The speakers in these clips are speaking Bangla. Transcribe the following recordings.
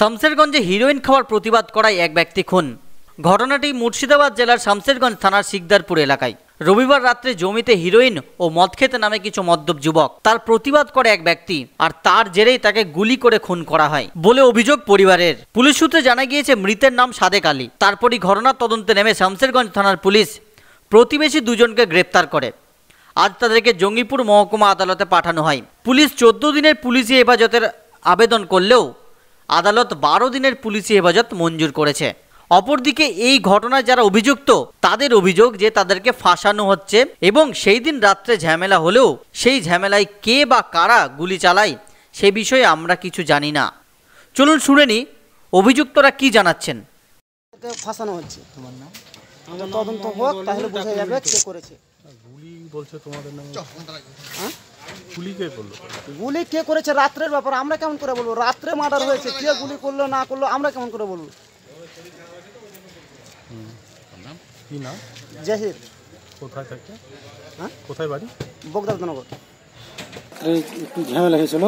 শামসেরগঞ্জে হিরোইন খাওয়ার প্রতিবাদ করায় এক ব্যক্তি খুন ঘটনাটি মুর্শিদাবাদ জেলার শামসেরগঞ্জ থানার সিকদারপুর এলাকায় রবিবার রাত্রে জমিতে হিরোইন ও মদ খেতে নামে কিছু মদ্যপ যুবক তার প্রতিবাদ করে এক ব্যক্তি আর তার জেরেই তাকে গুলি করে খুন করা হয় বলে অভিযোগ পরিবারের পুলিশ সূত্রে জানা গিয়েছে মৃতের নাম সাদেক আলী তারপরই ঘটনার তদন্তে নেমে শামসেরগঞ্জ থানার পুলিশ প্রতিবেশী দুজনকে গ্রেপ্তার করে আজ তাদেরকে জঙ্গিপুর মহকুমা আদালতে পাঠানো হয় পুলিশ চোদ্দ দিনের পুলিশি হেফাজতের আবেদন করলেও আদালত বারো দিনের পুলিশি হেফাজত মঞ্জুর করেছে অপরদিকে এই ঘটনায় যারা অভিযুক্ত তাদের অভিযোগ যে তাদেরকে ফাঁসানো হচ্ছে এবং সেই দিন রাত্রে ঝামেলা হলেও সেই ঝামেলায় কে বা কারা গুলি চালায় সে বিষয়ে আমরা কিছু জানি না চলুন শুনে নি অভিযুক্তরা কি জানাচ্ছেন ফাঁসানো হচ্ছে তদন্ত হোক তাহলে বোঝা যাবে কে করেছে গুলি বলছে তোমাদের হ্যাঁ? গুলি কে করেছে রাত্রের ব্যাপার আমরা কেমন করে বলবো রাত্রে মার্ডার হয়েছে কে গুলি করলো না করলো আমরা কেমন করে বলবো কি নাম জাহির হ্যাঁ? একটু ঝামেলা হয়েছিল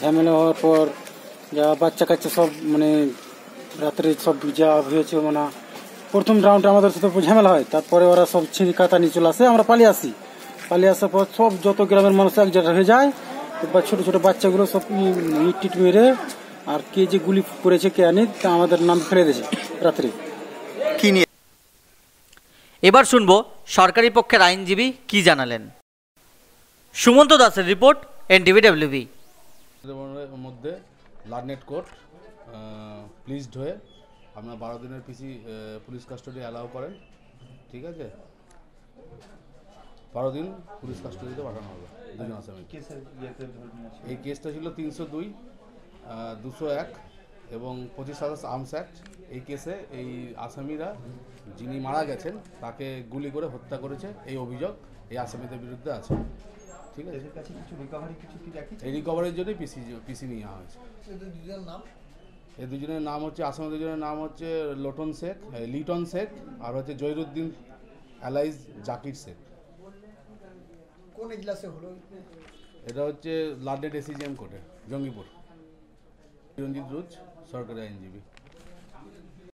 ঝামেলা হওয়ার পর যা বাচ্চা কাচ্চা সব মানে রাত্রে সব যা হয়েছে মানে প্রথম রাউন্ডে আমাদের সাথে ঝামেলা হয় তারপরে ওরা সব ছিঁড়ি কাতা নিয়ে চলে আসে আমরা পালিয়ে আসি পালিয়ে আসার পর সব যত গ্রামের মানুষ এক জায়গায় হয়ে যায় বা ছোটো ছোটো বাচ্চাগুলো সব ইট মেরে আর কে যে গুলি করেছে কে আনি তা আমাদের নাম ফেলে দিয়েছে রাত্রি কি নিয়ে এবার শুনবো সরকারি পক্ষের আইনজীবী কি জানালেন সুমন্ত দাসের রিপোর্ট এনটিভি ডাব্লিউবি মধ্যে লার্নেট কোর্ট প্লিজড হয়ে আপনার বারো দিনের পিসি পুলিশ কাস্টডি অ্যালাউ করেন ঠিক আছে বারো দিন পুলিশ কাস্টডিতে পাঠানো হবে দুজন আসামি এই কেসটা ছিল তিনশো দুই দুশো এক এবং পঁচিশ সাতাশ আর্মস অ্যাক্ট এই কেসে এই আসামিরা যিনি মারা গেছেন তাকে গুলি করে হত্যা করেছে এই অভিযোগ এই আসামিদের বিরুদ্ধে আছে ঠিক আছে এই রিকভারির জন্যই পিসি পিসি নেওয়া হয়েছে এই দুজনের নাম হচ্ছে আসামি দুজনের নাম হচ্ছে লোটন শেখ লিটন শেখ আর হচ্ছে জহিরুদ্দিন অ্যালাইজ জাকির শেখ কোন ইজলাসে হলো এটা হচ্ছে লাডে ডেসিজিএম কোর্টে জঙ্গিপুর রঞ্জিত রুজ সরকারি আইনজীবী